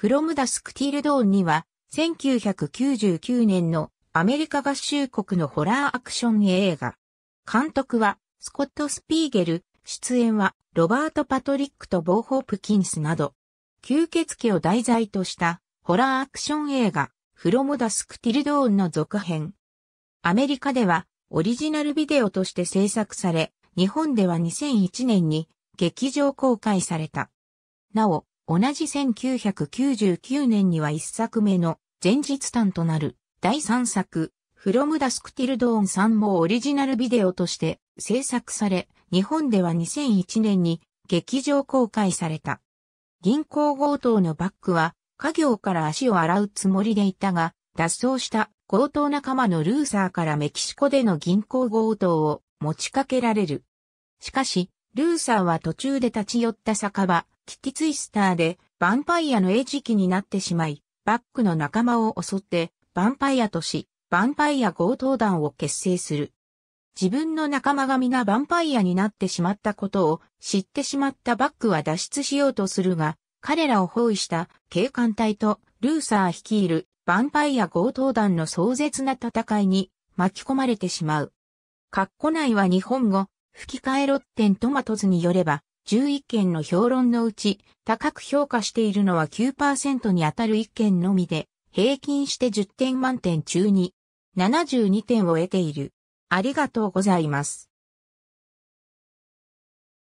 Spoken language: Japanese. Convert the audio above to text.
フロムダスクティルドーンには、1999年のアメリカ合衆国のホラーアクション映画。監督は、スコット・スピーゲル、出演は、ロバート・パトリックとボー・ホープキンスなど、吸血鬼を題材とした、ホラーアクション映画、フロムダスクティルドーンの続編。アメリカでは、オリジナルビデオとして制作され、日本では2001年に劇場公開された。なお、同じ1999年には一作目の前日譚となる第三作、From Dusk Till Dawn さんもオリジナルビデオとして制作され、日本では2001年に劇場公開された。銀行強盗のバックは家業から足を洗うつもりでいたが、脱走した強盗仲間のルーサーからメキシコでの銀行強盗を持ちかけられる。しかし、ルーサーは途中で立ち寄った酒場、キティツイスターで、ヴァンパイアの餌食になってしまい、バックの仲間を襲って、ヴァンパイアとし、ヴァンパイア強盗団を結成する。自分の仲間が皆ヴァンパイアになってしまったことを知ってしまったバックは脱出しようとするが、彼らを包囲した警官隊とルーサー率いるヴァンパイア強盗団の壮絶な戦いに巻き込まれてしまう。カッコ内は日本語、吹き替えロッテントマトズによれば、11件の評論のうち、高く評価しているのは9%に当たる1件のみで、平均して10点満点中に72点を得ている。ありがとうございます。